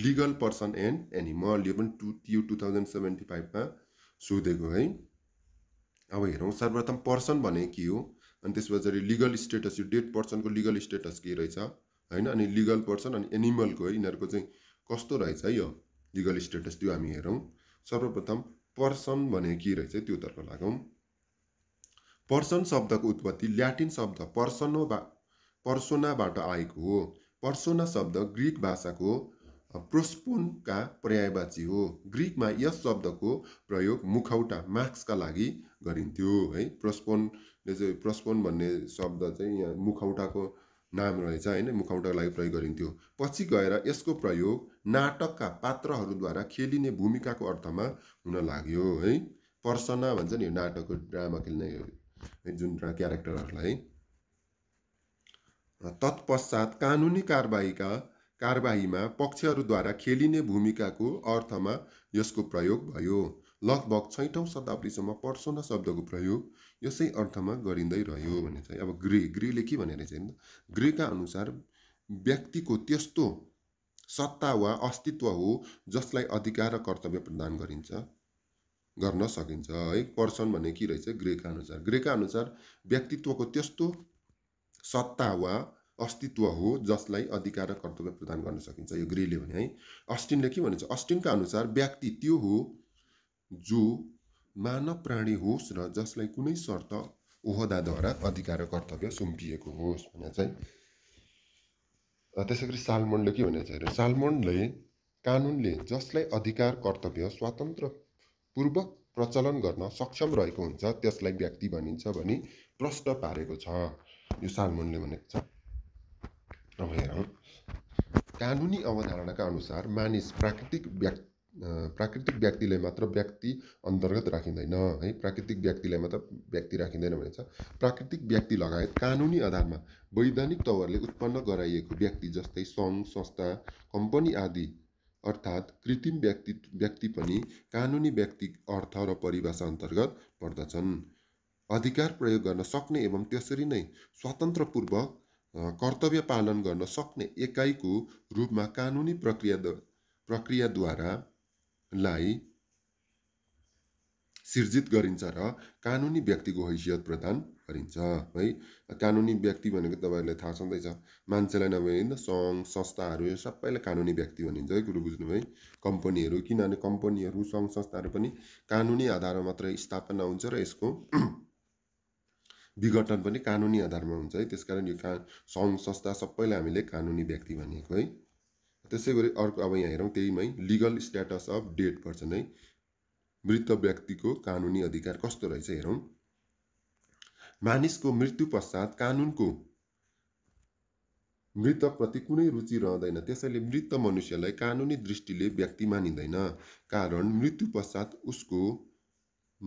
legal person and animal यो पनि टु यो टु थाउजन्ड सेभेन्टी फाइभमा सोधेको है अब हेरौँ सर्वप्रथम पर्सन भने के हो अनि त्यस पछाडि लिगल स्टेटस यो डेड पर्सनको लिगल स्टेटस के रहेछ होइन अनि लिगल पर्सन अनि एनिमलको है यिनीहरूको चाहिँ कस्तो रहेछ यो लिगल स्टेटस त्यो हामी हेरौँ सर्वप्रथम पर्सन भने के रहेछ त्योतर्फ लागौँ पर्सन शब्दको उत्पत्ति ल्याटिन शब्द पर्सनो बा पर्सोनाबाट आएको हो पर्सोना शब्द ग्रिक भाषाको प्रोस्पोनका पर्यायवाची हो ग्रिकमा यस शब्दको प्रयोग मुखौटा मार्क्सका लागि गरिन्थ्यो है प्रोस्पोन यो चाहिँ प्रस्पोन भन्ने शब्द चाहिँ यहाँ मुखौटाको नाम रहेछ होइन मुखौटाको लागि प्रयोग गरिन्थ्यो पछि गएर यसको प्रयोग नाटकका पात्रहरूद्वारा खेलिने भूमिकाको अर्थमा हुन लाग्यो है पर्सना भन्छ नि नाटकको ड्रामा खेल्ने जुन क्यारेक्टरहरूलाई तत्पश्चात कानुनी कारबाहीका कारबाहीमा पक्षहरूद्वारा खेलिने भूमिकाको अर्थमा यसको प्रयोग भयो लगभग छैटौँ शताब्दीसम्म पर्सोना शब्दको प्रयोग यसै अर्थमा गरिँदै रह्यो भने चाहिँ अब ग्रे ग्रेले के भनेर चाहिँ ग्रेका अनुसार व्यक्तिको त्यस्तो सत्ता वा अस्तित्व हो जसलाई अधिकार र कर्तव्य प्रदान गरिन्छ गर्न सकिन्छ है पर्सन भन्ने के रहेछ ग्रेका अनुसार ग्रेका अनुसार व्यक्तित्वको त्यस्तो सत्ता वा अस्तित्व हो जसलाई अधिकार र कर्तव्य प्रदान गर्न सकिन्छ यो ग्रेले भने है अस्टिनले के भनिन्छ अस्टिनका अनुसार व्यक्ति त्यो हो जो मानव प्राणी होस् र जसलाई कुनै शर्त ओहदाद्वारा अधिकार कर्तव्य सुम्पिएको होस् भनेर चाहिँ त्यसै गरी सालमोनले के भनेको छ अरे सालमोनले कानुनले जसलाई अधिकार कर्तव्य स्वतन्त्र पूर्वक प्रचलन गर्न सक्षम रहेको हुन्छ त्यसलाई व्यक्ति भनिन्छ भनी प्रश्न पारेको छ यो सालमोनले भनेको छ अब हेरौँ कानुनी अवधारणाका अनुसार मानिस प्राकृतिक व्यक्ति प्राकृतिक व्यक्तिलाई मात्र व्यक्ति अन्तर्गत राखिँदैन है प्राकृतिक व्यक्तिलाई मात्र व्यक्ति राखिँदैन भनेको छ प्राकृतिक व्यक्ति लगायत कानुनी आधारमा वैधानिक तवरले उत्पन्न गराइएको व्यक्ति जस्तै सङ्घ संस्था कम्पनी आदि अर्थात् कृत्रिम व्यक्ति व्यक्ति पनि कानुनी व्यक्ति अर्थ र परिभाषा अन्तर्गत पर्दछन् अधिकार प्रयोग गर्न सक्ने एवं त्यसरी नै स्वतन्त्रपूर्वक कर्तव्य पालन गर्न सक्ने एकाइको रूपमा कानुनी प्रक्रिया प्रक्रियाद्वारा लाई सिर्जित गरिन्छ र कानुनी व्यक्तिको हैसियत प्रदान गरिन्छ है कानुनी व्यक्ति भनेको तपाईँहरूलाई थाहा छँदैछ मान्छेलाई नभए नि त सङ्घ संस्थाहरू यो सबैलाई कानुनी व्यक्ति भनिन्छ है कुरो बुझ्नु है कम्पनीहरू किनभने कम्पनीहरू सङ्घ संस्थाहरू पनि कानुनी आधारमा मात्र स्थापना हुन्छ र यसको विघटन पनि कानुनी आधारमा हुन्छ है त्यसकारण यो का सङ्घ संस्था सबैलाई हामीले कानुनी व्यक्ति भनेको है त्यसै गरी अर्को अब यहाँ हेरौँ त्यहीमै legal status of dead person है मृत व्यक्तिको कानुनी अधिकार कस्तो रहेछ हेरौँ मानिसको मृत्यु पश्चात कानुनको मृतप्रति कुनै रुचि रहँदैन त्यसैले मृत मनुष्यलाई कानुनी दृष्टिले व्यक्ति मानिँदैन कारण मृत्यु पश्चात उसको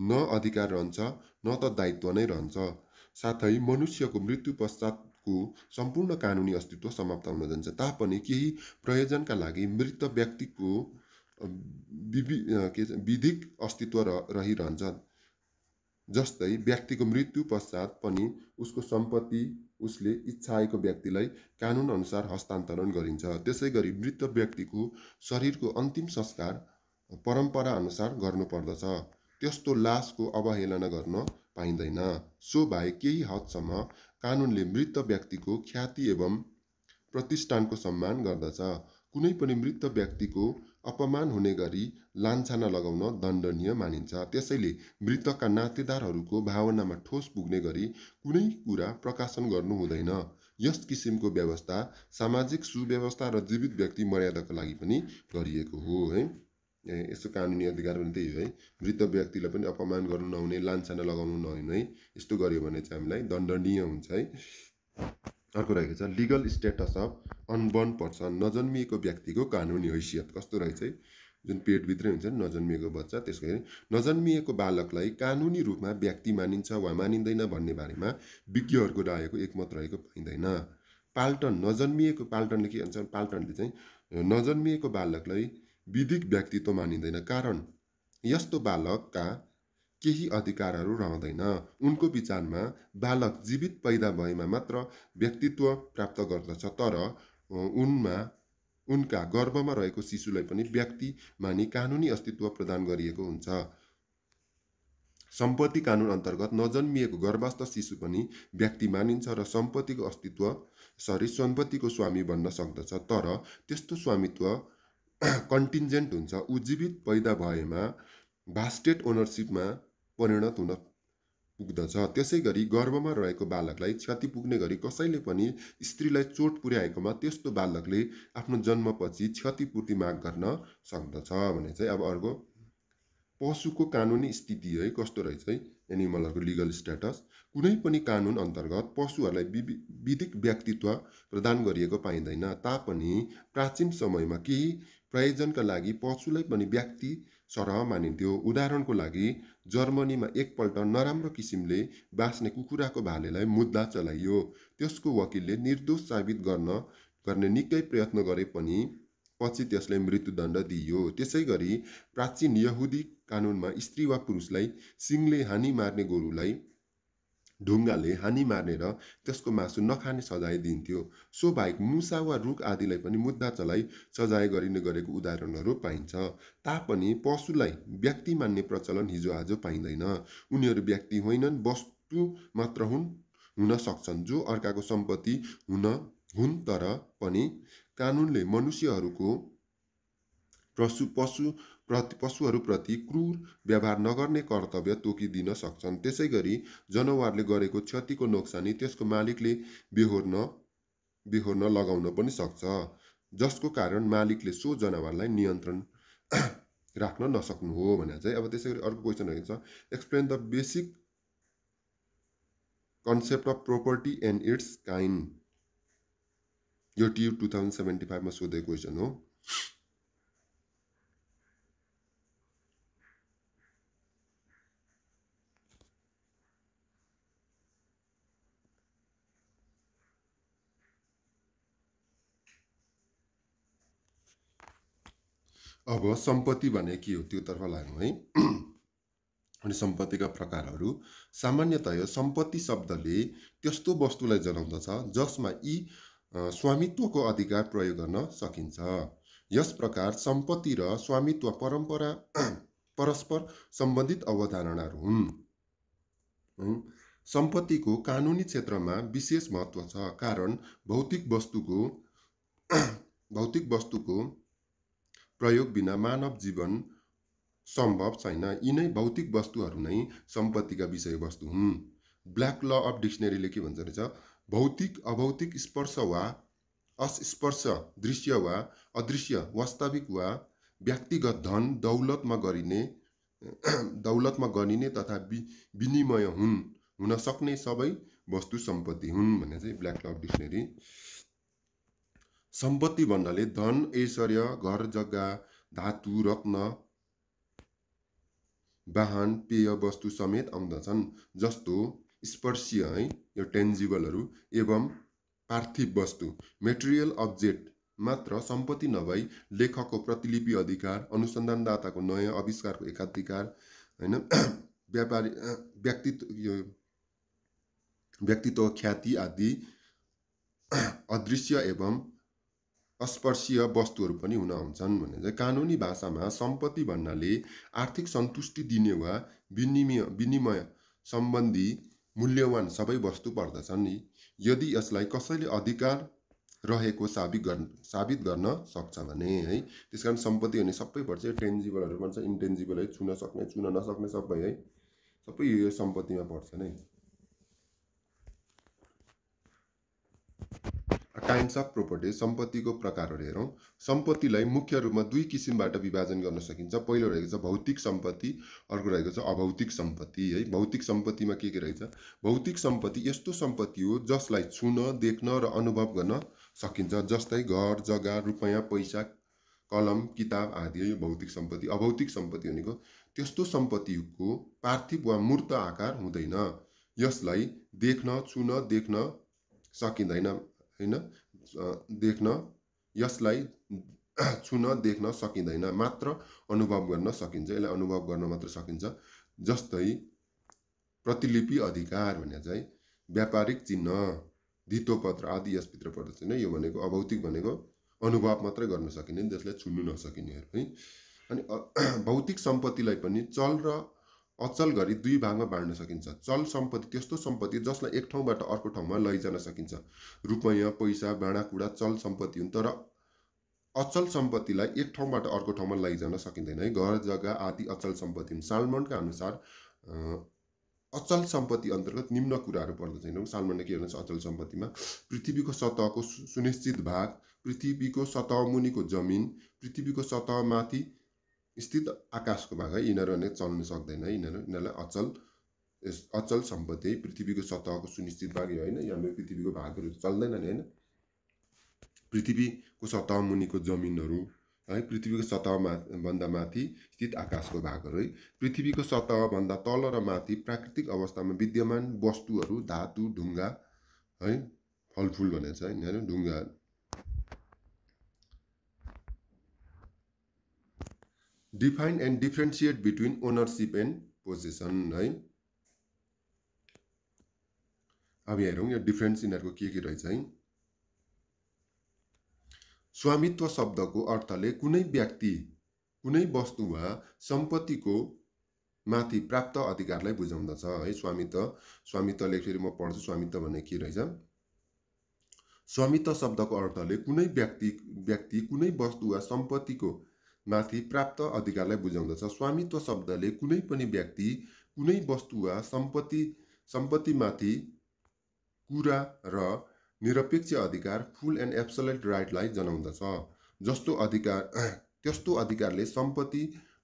न अधिकार रहन्छ न त दायित्व नै रहन्छ साथै मनुष्यको मृत्यु पश्चात को सम्पूर्ण कानुनी अस्तित्व समाप्त हुन जान्छ तापनि केही प्रयोजनका लागि मृत व्यक्तिको के विधिक अस्तित्व र रहिरहन्छ जस्तै व्यक्तिको मृत्यु पश्चात पनि उसको सम्पत्ति उसले इच्छाएको व्यक्तिलाई अनुसार हस्तान्तरण गरिन्छ त्यसै गरी मृत व्यक्तिको शरीरको अन्तिम संस्कार परम्पराअनुसार गर्नुपर्दछ त्यस्तो लासको अवहेलना गर्न पाइँदैन सो भए केही हदसम्म कानुनले मृत व्यक्तिको ख्याति एवं प्रतिष्ठानको सम्मान गर्दछ कुनै पनि मृत व्यक्तिको अपमान हुने गरी लान्छाना लगाउन दण्डनीय मानिन्छ त्यसैले मृतकका नातेदारहरूको भावनामा ठोस पुग्ने गरी कुनै कुरा प्रकाशन गर्नु हुँदैन यस किसिमको व्यवस्था सामाजिक सुव्यवस्था र जीवित व्यक्ति मर्यादाको लागि पनि गरिएको हो है यस्तो कानुनी अधिकार पनि त्यही हो है वृद्ध व्यक्तिलाई पनि अपमान गर्नु नहुने लान्छाना लगाउनु नहुने है यस्तो गऱ्यो भने चाहिँ हामीलाई दण्डनीय हुन्छ है अर्को रहेको छ legal status of unborn person नजन्मिएको व्यक्तिको कानुनी हैसियत कस्तो रहेछ है जुन पेटभित्रै हुन्छ नजन्मिएको बच्चा त्यसको गरी नजन्मिएको बालकलाई कानुनी रूपमा व्यक्ति मानिन्छ वा मानिँदैन भन्ने बारेमा विज्ञहरूको रायको एकमत रहेको पाइँदैन पाल्टन नजन्मिएको पाल्टनले के भन्छ पाल्टनले चाहिँ नजन्मिएको बालकलाई विधिक व्यक्तित्व मानिँदैन कारण यस्तो बालकका केही अधिकारहरू रहँदैन उनको विचारमा बालक जीवित पैदा भएमा मात्र व्यक्तित्व प्राप्त गर्दछ तर उनमा उनका गर्भमा रहेको शिशुलाई पनि व्यक्ति मानि कानुनी अस्तित्व प्रदान गरिएको हुन्छ सम्पत्ति कानुन अन्तर्गत नजन्मिएको गर्भस्थ शिशु पनि व्यक्ति मानिन्छ र सम्पत्तिको अस्तित्व सरी सम्पत्तिको स्वामी बन्न सक्दछ तर त्यस्तो स्वामित्व कन्टिन्जेन्ट हुन्छ उज्जीवित पैदा भएमा भास्टेट ओनरसिपमा परिणत हुन पुग्दछ त्यसै गरी गर्भमा रहेको बालकलाई क्षति पुग्ने गरी कसैले पनि स्त्रीलाई चोट पुर्याएकोमा त्यस्तो बालकले आफ्नो जन्मपछि क्षतिपूर्ति माग गर्न सक्दछ भने चाहिँ अब अर्को पशुको कानुनी स्थिति है कस्तो रहेछ है एनिमलहरूको लिगल स्ट्याटस कुनै पनि कानुन अन्तर्गत पशुहरूलाई विधिक व्यक्तित्व प्रदान गरिएको पाइँदैन तापनि प्राचीन समयमा केही प्रयोजनका लागि पशुलाई पनि व्यक्ति सरह मानिन्थ्यो उदाहरणको लागि जर्मनीमा एकपल्ट नराम्रो किसिमले बाँच्ने कुखुराको भालेलाई मुद्दा चलाइयो त्यसको वकिलले निर्दोष साबित गर्न गर्ने निकै प्रयत्न गरे पनि पछि त्यसलाई मृत्युदण्ड दिइयो त्यसै गरी प्राचीन यहुदी कानुनमा स्त्री वा पुरुषलाई सिङले हानि मार्ने गोरुलाई ढुङ्गाले हानी र त्यसको मासु नखाने सजाय दिन्थ्यो सो बाहेक मुसा वा रुख आदिलाई पनि मुद्दा चलाइ सजाय गरिने गरेको उदाहरणहरू पाइन्छ तापनि पशुलाई व्यक्ति मान्ने प्रचलन हिजो आज पाइँदैन उनीहरू व्यक्ति होइनन् वस्तु मात्र हुन् हुन सक्छन् जो अर्काको सम्पत्ति हुन हुन् तर पनि कानुनले मनुष्यहरूको पशु पशु प्रति पशुहरूप्रति क्रूर व्यवहार नगर्ने कर्तव्य तोकिदिन सक्छन् त्यसै गरी जनावरले गरेको क्षतिको नोक्सानी त्यसको मालिकले बिहोर्न बिहोर्न लगाउन पनि सक्छ जसको कारण मालिकले सो जनावरलाई नियन्त्रण राख्न नसक्नु हो भनेर चाहिँ अब त्यसै गरी अर्को क्वेसन रहेको छ explain the basic concept of property and its kind यो टियु टु थाउजन्ड सेभेन्टी फाइभमा सोधेको क्वेसन हो अब सम्पत्ति भने के हो त्योतर्फ लागौँ है अनि सम्पत्तिका प्रकारहरू सामान्यतया सम्पत्ति शब्दले त्यस्तो वस्तुलाई जनाउँदछ जसमा यी स्वामित्वको अधिकार प्रयोग गर्न सकिन्छ यस प्रकार सम्पत्ति र स्वामित्व परम्परा परस्पर सम्बन्धित अवधारणाहरू हुन् सम्पत्तिको कानुनी क्षेत्रमा विशेष महत्त्व छ कारण भौतिक वस्तुको भौतिक वस्तुको प्रयोग बिना मानव जीवन सम्भव छैन यिनै भौतिक वस्तुहरू नै सम्पत्तिका विषयवस्तु हुन् ब्ल्याक ल अफ डिक्सनेरीले के भन्छ रहेछ भौतिक अभौतिक स्पर्श वा अस्पर्श दृश्य वा अदृश्य वास्तविक वा व्यक्तिगत धन दौलतमा गरिने दौलतमा गरिने तथा विनिमय हुन् हुन सक्ने सबै वस्तु सम्पत्ति हुन् भनेर चाहिँ ब्ल्याक ल अफ डिक्सनेरी सम्पत्ति भन्नाले धन ऐश्वर्य घर जग्गा धातु रत्न वाहन पेय वस्तु समेत आउँदछन् जस्तो स्पर्शीय है यो टेन्जिबलहरू एवं पार्थिव वस्तु मेटेरियल अब्जेक्ट मात्र सम्पत्ति नभई लेखकको प्रतिलिपि अधिकार अनुसन्धानदाताको नयाँ आविष्कारको एकाधिकार होइन व्यापारी व्यक्तित्व यो व्यक्तित्व ख्याति आदि अदृश्य एवं अस्पर्शीय वस्तुहरू पनि हुन आउँछन् भने चाहिँ कानुनी भाषामा सम्पत्ति भन्नाले आर्थिक सन्तुष्टि दिने वा विनिमय विनिमय सम्बन्धी मूल्यवान सबै वस्तु पर्दछन् नि यदि यसलाई कसैले अधिकार रहेको साबित गर्न साबित गर्न सक्छ भने है त्यस कारण सम्पत्ति भने सबै पर्छ टेन्जिबलहरू पर्छ इन्टेन्जिबल है छुन सक्ने छुन नसक्ने सबै है सबै यो सम्पत्तिमा पर्छ नै काइन्ड्स अफ प्रोपर्टी सम्पत्तिको प्रकारहरू हेरौँ सम्पत्तिलाई मुख्य रूपमा दुई किसिमबाट विभाजन गर्न सकिन्छ पहिलो रहेको छ भौतिक सम्पत्ति अर्को रहेको छ अभौतिक सम्पत्ति है भौतिक सम्पत्तिमा के के रहेछ भौतिक सम्पत्ति यस्तो सम्पत्ति हो जसलाई छुन देख्न र अनुभव गर्न सकिन्छ जस्तै घर जग्गा रुपियाँ पैसा कलम किताब आदि यो भौतिक सम्पत्ति अभौतिक सम्पत्ति भनेको त्यस्तो सम्पत्तिको पार्थिव वा मूर्त आकार हुँदैन यसलाई देख्न छुन देख्न सकिँदैन होइन देख्न यसलाई छुन देख्न सकिँदैन मात्र अनुभव गर्न सकिन्छ यसलाई अनुभव गर्न मात्र सकिन्छ जस्तै प्रतिलिपि अधिकार भने चाहिँ व्यापारिक चिन्ह धितोपत्र आदि यसभित्र होइन यो भनेको अभौतिक भनेको अनुभव मात्रै गर्न सकिने त्यसलाई छुनु नसकिनेहरू है अनि भौतिक सम्पत्तिलाई पनि चल र अचल गरी दुई भागमा बाँड्न सकिन्छ चल सम्पत्ति त्यस्तो सम्पत्ति जसलाई एक ठाउँबाट अर्को ठाउँमा लैजान सकिन्छ रुपैयाँ पैसा भाँडाकुँडा चल सम्पत्ति हुन् तर अचल सम्पत्तिलाई एक ठाउँबाट अर्को ठाउँमा लैजान सकिँदैन है घर जग्गा आदि अचल सम्पत्ति हुन् सालमनका अनुसार अचल सम्पत्ति अन्तर्गत निम्न कुराहरू पर्दछैन सालमनले के भन्छ अचल सम्पत्तिमा पृथ्वीको सतहको सुनिश्चित भाग पृथ्वीको सतह मुनिको जमिन पृथ्वीको सतहमाथि स्थित आकाशको भाग है यिनीहरू भने चल्नु सक्दैन यिनीहरू यिनीहरूलाई अचल यस अचल सम्पत्ति है पृथ्वीको सतहको सुनिश्चित भाग होइन हाम्रो पृथ्वीको भागहरू चल्दैन नि होइन पृथ्वीको सतह मुनिको जमिनहरू है पृथ्वीको सतहमा भन्दा माथि स्थित आकाशको भागहरू है पृथ्वीको सतहभन्दा तल र माथि प्राकृतिक अवस्थामा विद्यमान वस्तुहरू धातु ढुङ्गा है फलफुल भनेर छ यिनीहरू ढुङ्गा define and differentiate between ownership and possession है अब हेरौँ यो डिफ्रेन्स यिनीहरूको के के रहेछ है स्वामित्व शब्दको अर्थले कुनै व्यक्ति कुनै वस्तु वा सम्पत्तिको माथि प्राप्त अधिकारलाई बुझाउँदछ है स्वामित्व स्वामित्वले फेरि म पढ्छु स्वामित्व भने के रहेछ स्वामित्व शब्दको अर्थले कुनै व्यक्ति व्यक्ति कुनै वस्तु वा सम्पत्तिको माथि प्राप्त अधिकारलाई बुझाउँदछ स्वामित्व शब्दले कुनै पनि व्यक्ति कुनै वस्तु वा सम्पत्ति सम्पत्तिमाथि कुरा र निरपेक्ष अधिकार फुल एन्ड एप्सलेट राइटलाई जनाउँदछ जस्तो अधिकार त्यस्तो अधिकारले सम्पत्ति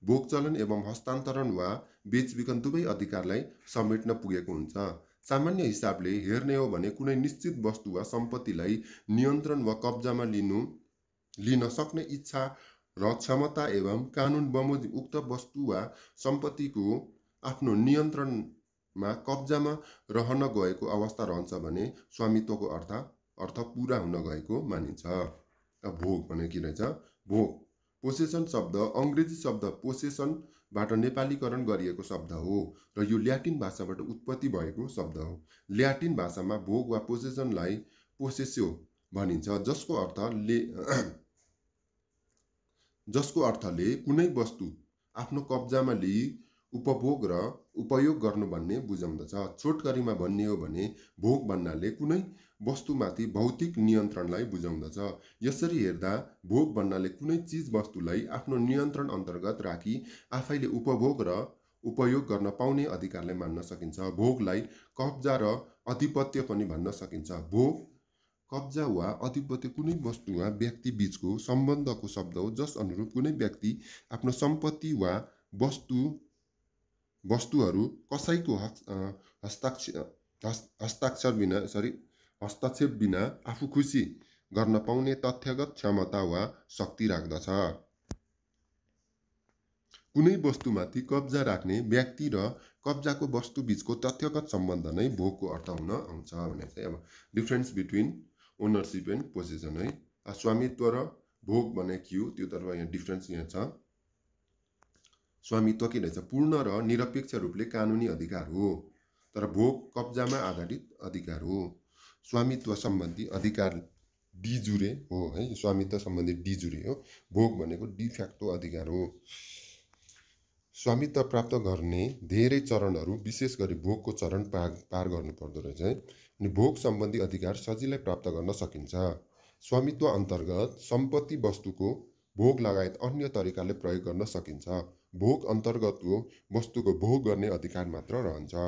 भोगचलन एवं हस्तान्तरण वा बेचबिखन दुवै अधिकारलाई समेट्न पुगेको हुन्छ सामान्य हिसाबले हेर्ने हो भने कुनै निश्चित वस्तु वा सम्पत्तिलाई नियन्त्रण वा कब्जामा लिनु लिन सक्ने इच्छा र क्षमता एवं कानुन बमोजिम उक्त वस्तु वा सम्पत्तिको आफ्नो नियन्त्रणमा कब्जामा रहन गएको अवस्था रहन्छ भने स्वामित्वको अर्थ अर्थ पुरा हुन गएको मानिन्छ भोग भने के रहेछ भोग पोसेसन शब्द अङ्ग्रेजी शब्द पोसेसनबाट नेपालीकरण गरिएको शब्द हो र यो ल्याटिन भाषाबाट उत्पत्ति भएको शब्द हो ल्याटिन भाषामा भोग वा पोसेसनलाई पोसेस्यो भनिन्छ जसको अर्थ ले जसको अर्थले कुनै वस्तु आफ्नो कब्जामा लिई उपभोग र उपयोग गर्नु भन्ने बुझाउँदछ छोटकरीमा भन्ने हो भने भोग भन्नाले कुनै वस्तुमाथि भौतिक नियन्त्रणलाई बुझाउँदछ यसरी हेर्दा भोग भन्नाले कुनै चिज वस्तुलाई आफ्नो नियन्त्रण अन्तर्गत राखी आफैले उपभोग र उपयोग गर्न पाउने अधिकारलाई मान्न सकिन्छ भोगलाई कब्जा र आधिपत्य पनि भन्न सकिन्छ भोग कब्जा वा अधिपत्य कुनै वस्तु वा व्यक्ति बिचको सम्बन्धको शब्द हो जस अनुरूप कुनै व्यक्ति आफ्नो सम्पत्ति वा वस्तु वस्तुहरू कसैको हस्ताक्षर हस्ताक्षर बिना सरी हस्तक्षेप बिना आफू खुसी गर्न पाउने तथ्यगत क्षमता वा शक्ति राख्दछ कुनै वस्तुमाथि कब्जा राख्ने व्यक्ति र कब्जाको वस्तुबिचको तथ्यगत सम्बन्ध नै भोगको अर्थ हुन आउँछ भने चाहिँ अब difference between ownership and possession है स्वामित्व र भोग भने के हो त्योतर्फ यहाँ डिफ्रेन्स यहाँ छ स्वामित्व के रहेछ पूर्ण र निरपेक्ष रूपले कानुनी अधिकार हो तर भोग कब्जामा आधारित अधिकार हो स्वामित्व सम्बन्धी अधिकार डिजुरे हो है स्वामित्व सम्बन्धी डिजुरे हो भोग भनेको डिफ्याक्टो अधिकार हो स्वामित्व प्राप्त गर्ने धेरै चरणहरू विशेष गरी भोगको चरण पार पार गर्नुपर्दो रहेछ है अनि भोग सम्बन्धी अधिकार सजिलै प्राप्त गर्न सकिन्छ स्वामित्व अन्तर्गत सम्पत्ति वस्तुको भोग लगायत अन्य तरिकाले प्रयोग गर्न सकिन्छ भोग अन्तर्गतको वस्तुको भोग गर्ने अधिकार मात्र रहन्छ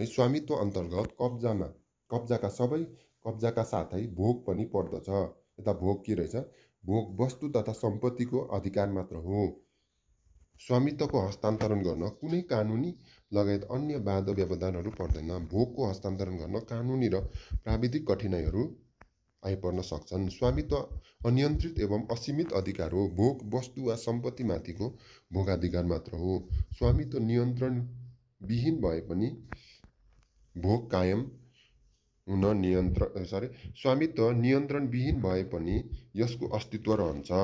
है स्वामित्व अन्तर्गत कब्जामा कब्जाका सबै कब्जाका साथै भोग पनि पर्दछ यता भोग के रहेछ भोग वस्तु तथा सम्पत्तिको अधिकार मात्र हो स्वामित्वको हस्तान्तरण गर्न कुनै कानुनी लगायत अन्य बाँध व्यवधानहरू पर्दैन भोगको हस्तान्तरण गर्न कानुनी र प्राविधिक कठिनाइहरू आइपर्न सक्छन् स्वामित्व अनियन्त्रित एवं असीमित अधिकार हो भोग वस्तु वा सम्पत्तिमाथिको भोगाधिकार मात्र हो स्वामित्व विहीन भए पनि भोग कायम हुन नियन्त्रण सरी स्वामित्व नियन्त्रणविहीन भए पनि यसको अस्तित्व रहन्छ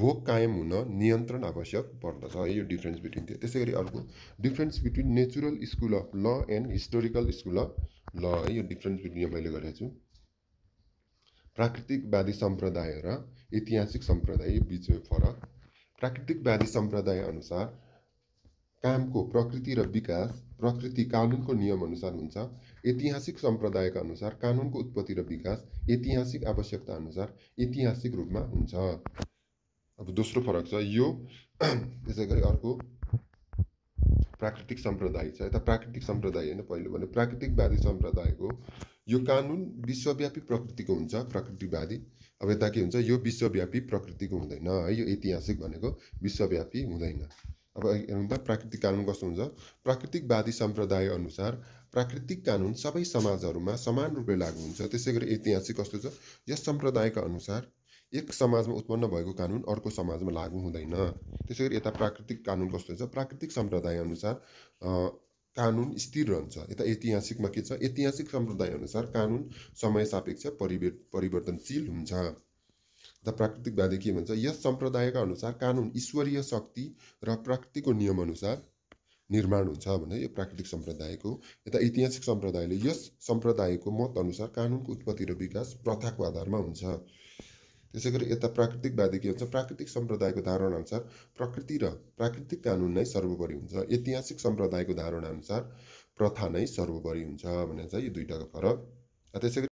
भोग कायम हुन नियन्त्रण आवश्यक पर्दछ है यो डिफ्रेन्स बिट्विन थियो त्यसै गरी अर्को difference between natural school of law and historical school of law है यो डिफ्रेन्स बिट्विन यो मैले गरेको छु प्राकृतिकवादी सम्प्रदाय र ऐतिहासिक सम्प्रदाय बिच फरक प्राकृतिकवादी सम्प्रदाय अनुसार कामको प्रकृति र विकास प्रकृति कानुनको नियमअनुसार हुन्छ ऐतिहासिक सम्प्रदायका अनुसार कानुनको उत्पत्ति र विकास ऐतिहासिक आवश्यकता अनुसार ऐतिहासिक रूपमा हुन्छ अब दोस्रो फरक छ यो त्यसै गरी अर्को प्राकृतिक सम्प्रदाय छ यता प्राकृतिक सम्प्रदाय होइन पहिलो भने प्राकृतिकवादी सम्प्रदायको यो कानुन विश्वव्यापी प्रकृतिको हुन्छ प्राकृतिकवादी अब यता के हुन्छ यो विश्वव्यापी प्रकृतिको हुँदैन है यो ऐतिहासिक भनेको विश्वव्यापी हुँदैन अब हेर्नु त प्राकृतिक कानुन कस्तो हुन्छ प्राकृतिकवादी सम्प्रदाय अनुसार प्राकृतिक कानुन सबै समाजहरूमा समान रूपले लागु हुन्छ त्यसै गरी ऐतिहासिक कस्तो छ यस सम्प्रदायका अनुसार एक समाजमा उत्पन्न भएको कानुन अर्को समाजमा लागु हुँदैन त्यसै गरी यता प्राकृतिक कानुन कस्तो हुन्छ प्राकृतिक सम्प्रदाय अनुसार कानुन स्थिर रहन्छ यता ऐतिहासिकमा के छ ऐतिहासिक सम्प्रदायअनुसार कानुन समय सापेक्ष परिवर्तनशील हुन्छ द प्राकृतिकवादी के भन्छ यस सम्प्रदायका अनुसार कानुन ईश्वरीय शक्ति र प्राकृतिकको नियमअनुसार निर्माण हुन्छ भने यो प्राकृतिक सम्प्रदायको यता ऐतिहासिक सम्प्रदायले यस सम्प्रदायको मतअनुसार कानुनको उत्पत्ति र विकास प्रथाको आधारमा हुन्छ त्यसै गरी यता प्राकृतिकवादी के हुन्छ प्राकृतिक सम्प्रदायको धारणाअनुसार प्रकृति र प्राकृतिक कानुन नै सर्वोपरि हुन्छ ऐतिहासिक सम्प्रदायको धारणाअनुसार प्रथा नै सर्वोपरि हुन्छ भने चाहिँ यो दुइटाको फरक त्यसै गरी